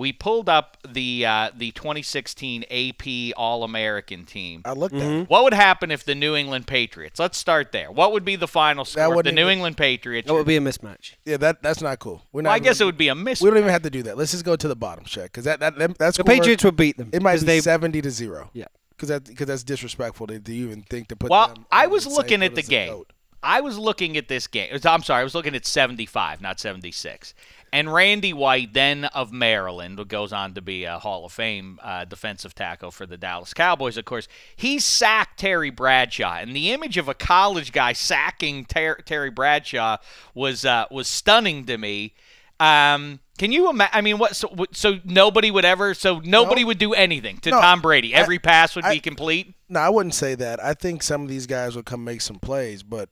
we pulled up the uh, the 2016 AP All American team. I looked mm-hmm. at. What would happen if the New England Patriots? Let's start there. What would be the final score? the New England Patriots. That would be a mismatch. Yeah, that that's not cool. We're not well, I guess it would be a mismatch. We don't even have to do that. Let's just go to the bottom check because that that, that that's the Patriots would beat them. It might be they, 70 to zero. Yeah, because that because that's disrespectful to, even think to put. Well, I was looking at the game. Goat. I was looking at this game. I'm sorry, I was looking at 75, not 76. And Randy White, then of Maryland, goes on to be a Hall of Fame uh, defensive tackle for the Dallas Cowboys, of course. He sacked Terry Bradshaw, and the image of a college guy sacking Ter- Terry Bradshaw was uh, was stunning to me. Um, can you imagine? I mean, what? So, so, nobody would ever. So nobody no. would do anything to no, Tom Brady. Every I, pass would I, be complete. No, I wouldn't say that. I think some of these guys would come make some plays, but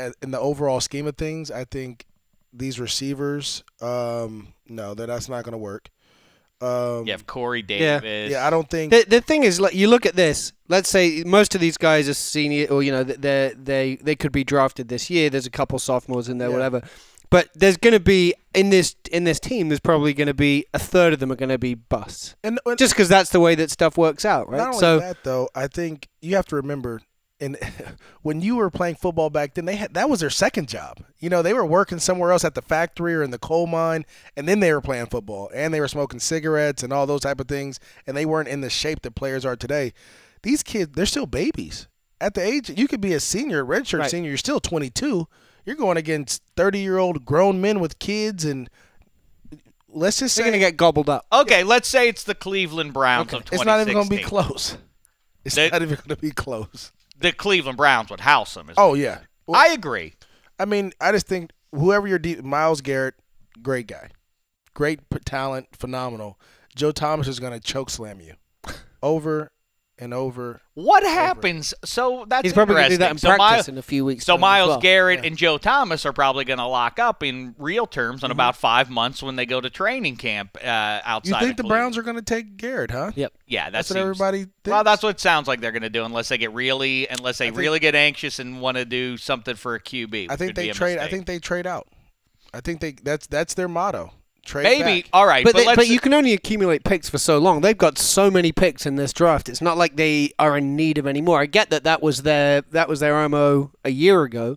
uh, in the overall scheme of things, I think these receivers, um, no, that that's not going to work. Um, you have Corey Davis. Yeah, yeah I don't think the, the thing is like you look at this. Let's say most of these guys are senior, or you know they they they could be drafted this year. There's a couple sophomores in there, yeah. whatever. But there's going to be in this in this team. There's probably going to be a third of them are going to be busts, and, and just because that's the way that stuff works out, right? so that though, I think you have to remember and when you were playing football back then, they had that was their second job. You know, they were working somewhere else at the factory or in the coal mine, and then they were playing football, and they were smoking cigarettes and all those type of things, and they weren't in the shape that players are today. These kids, they're still babies. At the age, you could be a senior, redshirt right. senior. You're still 22. You're going against 30 year old grown men with kids and let's just say they're gonna get gobbled up. Okay, yeah. let's say it's the Cleveland Browns okay. It's not even gonna be close. It's they, not even gonna be close the Cleveland Browns would house him. Oh yeah, well, I agree. I mean, I just think whoever your deep, Miles Garrett, great guy, great talent, phenomenal. Joe Thomas is going to choke slam you over and over. What over. happens? So that's he's probably going to do that in so practice Miles, in a few weeks. So Miles well. Garrett yeah. and Joe Thomas are probably going to lock up in real terms in mm -hmm. about five months when they go to training camp uh, outside. You think the Browns are going to take Garrett? Huh? Yep. Yeah, that that's seems, what everybody. Thinks. Well, that's what sounds like they're going to do unless they get really unless they think, really get anxious and want to do something for a QB. I think they trade. I think they trade out. I think they that's that's their motto. Trade Maybe. Back. All right. But, but, they, but you can only accumulate picks for so long. They've got so many picks in this draft. It's not like they are in need of any more. I get that that was their that was their MO a year ago.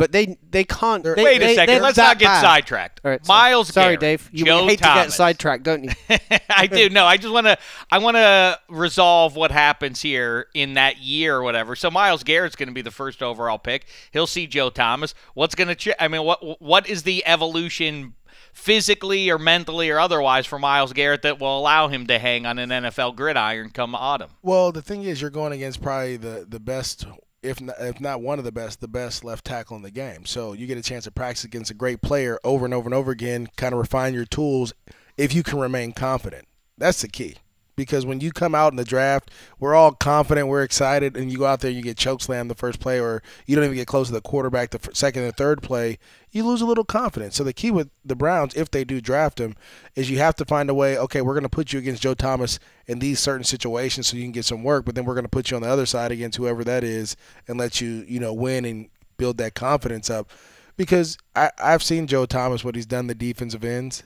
But they they can't. They, Wait they, a second. Let's not get bad. sidetracked. All right, sorry. Miles. Sorry, Garrett, Dave. You Joe hate Thomas. to get sidetracked, don't you? I do. No, I just want to. I want to resolve what happens here in that year or whatever. So Miles Garrett's going to be the first overall pick. He'll see Joe Thomas. What's going to? Ch- I mean, what what is the evolution? Physically or mentally or otherwise, for Miles Garrett, that will allow him to hang on an NFL gridiron come autumn. Well, the thing is, you're going against probably the the best if not, if not one of the best, the best left tackle in the game. So you get a chance to practice against a great player over and over and over again, kind of refine your tools if you can remain confident. That's the key because when you come out in the draft, we're all confident, we're excited, and you go out there, you get choke slam the first play, or you don't even get close to the quarterback the second and third play, you lose a little confidence. So the key with the Browns, if they do draft him, is you have to find a way. Okay, we're going to put you against Joe Thomas in these certain situations so you can get some work, but then we're going to put you on the other side against whoever that is and let you you know win and build that confidence up. Because I, I've seen Joe Thomas what he's done the defensive ends.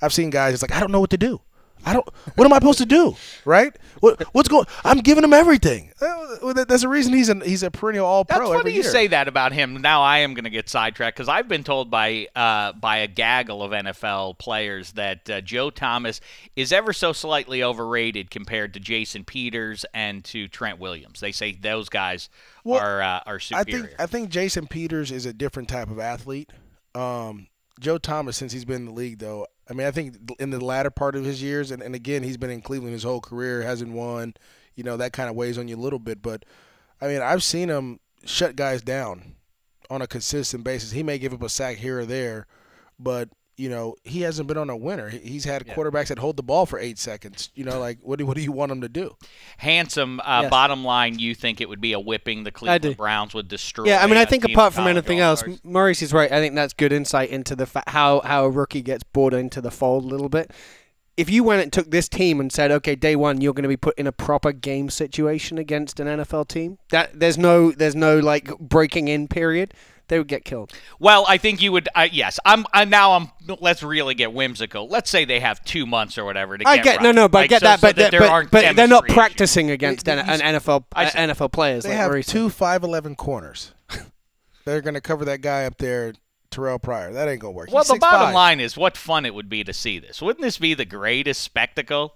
I've seen guys. It's like I don't know what to do. I don't. What am I supposed to do? Right? What, what's going? I'm giving him everything. Uh, that's the reason he's a he's a perennial All Pro. That's funny every you year. say that about him. Now I am going to get sidetracked because I've been told by uh, by a gaggle of NFL players that uh, Joe Thomas is ever so slightly overrated compared to Jason Peters and to Trent Williams. They say those guys well, are uh, are superior. I think I think Jason Peters is a different type of athlete. Um, Joe Thomas, since he's been in the league, though, I mean, I think in the latter part of his years, and, and again, he's been in Cleveland his whole career, hasn't won. You know, that kind of weighs on you a little bit. But, I mean, I've seen him shut guys down on a consistent basis. He may give up a sack here or there, but you know, he hasn't been on a winner. He's had yeah. quarterbacks that hold the ball for eight seconds. You know, like what do what do you want him to do? Handsome. Uh, yes. Bottom line, you think it would be a whipping the Cleveland Browns would destroy? Yeah, I mean, I think apart from anything else, Maurice is right. I think that's good insight into the fa- how how a rookie gets brought into the fold a little bit. If you went and took this team and said, okay, day one, you're going to be put in a proper game situation against an NFL team, that there's no there's no like breaking in period they would get killed. Well, I think you would. Uh, yes, I'm. I, now I'm. Let's really get whimsical. Let's say they have two months or whatever to I get. get no, no, but like, I get so, that. So but that but, but they're not practicing issues. against they, an, NFL uh, NFL players. They like have two five eleven corners. they're going to cover that guy up there Terrell Pryor. That ain't gonna work. Well, He's the bottom line is, what fun it would be to see this. Wouldn't this be the greatest spectacle?